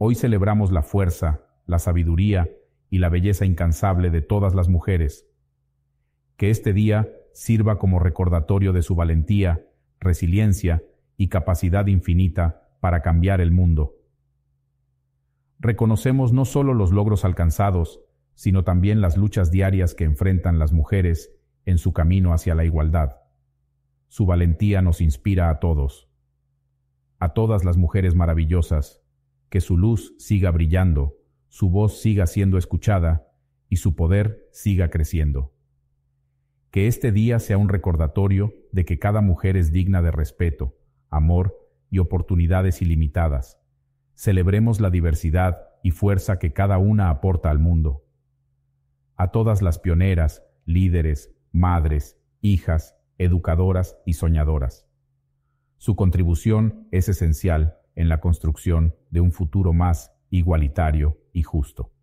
Hoy celebramos la fuerza, la sabiduría y la belleza incansable de todas las mujeres. Que este día sirva como recordatorio de su valentía, resiliencia y capacidad infinita para cambiar el mundo. Reconocemos no solo los logros alcanzados, sino también las luchas diarias que enfrentan las mujeres en su camino hacia la igualdad. Su valentía nos inspira a todos, a todas las mujeres maravillosas, que su luz siga brillando, su voz siga siendo escuchada y su poder siga creciendo. Que este día sea un recordatorio de que cada mujer es digna de respeto, amor y oportunidades ilimitadas. Celebremos la diversidad y fuerza que cada una aporta al mundo. A todas las pioneras, líderes, madres, hijas, educadoras y soñadoras. Su contribución es esencial en la construcción de un futuro más igualitario y justo.